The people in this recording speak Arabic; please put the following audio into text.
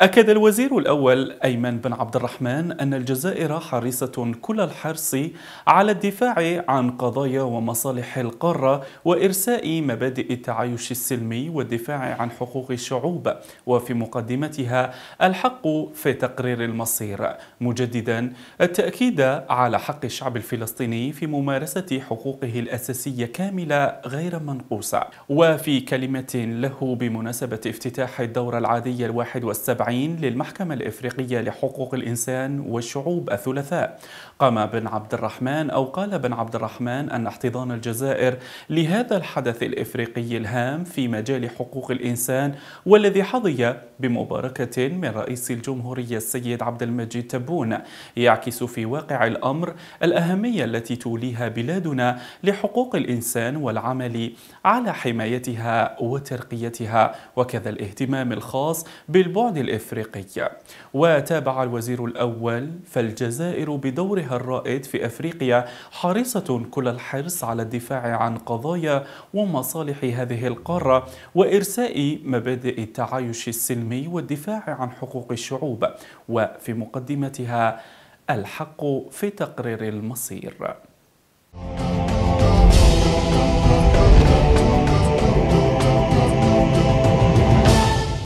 أكد الوزير الأول أيمن بن عبد الرحمن أن الجزائر حريصة كل الحرص على الدفاع عن قضايا ومصالح القارة وإرساء مبادئ التعايش السلمي والدفاع عن حقوق الشعوب وفي مقدمتها الحق في تقرير المصير مجددا التأكيد على حق الشعب الفلسطيني في ممارسة حقوقه الأساسية كاملة غير منقوصة وفي كلمة له بمناسبة افتتاح الدورة العادية الواحد والسبعين التعيين للمحكمة الإفريقية لحقوق الإنسان والشعوب الثلاثاء قام بن عبد الرحمن أو قال بن عبد الرحمن أن احتضان الجزائر لهذا الحدث الإفريقي الهام في مجال حقوق الإنسان والذي حظي بمباركة من رئيس الجمهورية السيد عبد المجيد تبون يعكس في واقع الأمر الأهمية التي توليها بلادنا لحقوق الإنسان والعمل على حمايتها وترقيتها وكذا الاهتمام الخاص بالبعد الإفريقي وتابع الوزير الأول فالجزائر بدورها الرائد في أفريقيا حريصة كل الحرص على الدفاع عن قضايا ومصالح هذه القارة وإرساء مبادئ التعايش السلمي التنظيمي والدفاع عن حقوق الشعوب وفي مقدمتها الحق في تقرير المصير